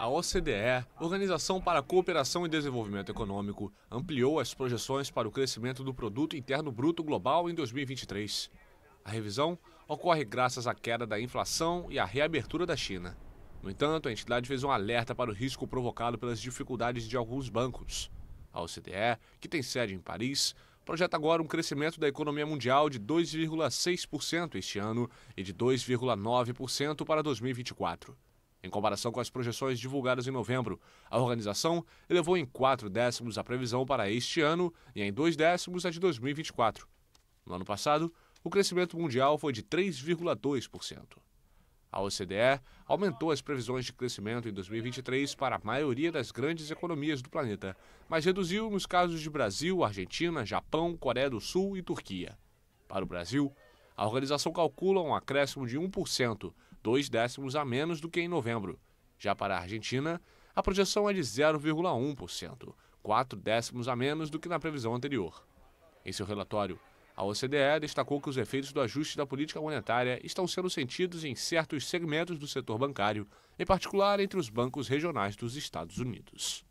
A OCDE, Organização para a Cooperação e Desenvolvimento Econômico, ampliou as projeções para o crescimento do Produto Interno Bruto Global em 2023. A revisão ocorre graças à queda da inflação e à reabertura da China. No entanto, a entidade fez um alerta para o risco provocado pelas dificuldades de alguns bancos. A OCDE, que tem sede em Paris, projeta agora um crescimento da economia mundial de 2,6% este ano e de 2,9% para 2024. Em comparação com as projeções divulgadas em novembro, a organização elevou em 4 décimos a previsão para este ano e em 2 décimos a de 2024. No ano passado, o crescimento mundial foi de 3,2%. A OCDE aumentou as previsões de crescimento em 2023 para a maioria das grandes economias do planeta, mas reduziu nos casos de Brasil, Argentina, Japão, Coreia do Sul e Turquia. Para o Brasil, a organização calcula um acréscimo de 1%, dois décimos a menos do que em novembro. Já para a Argentina, a projeção é de 0,1%, quatro décimos a menos do que na previsão anterior. Em seu relatório, a OCDE destacou que os efeitos do ajuste da política monetária estão sendo sentidos em certos segmentos do setor bancário, em particular entre os bancos regionais dos Estados Unidos.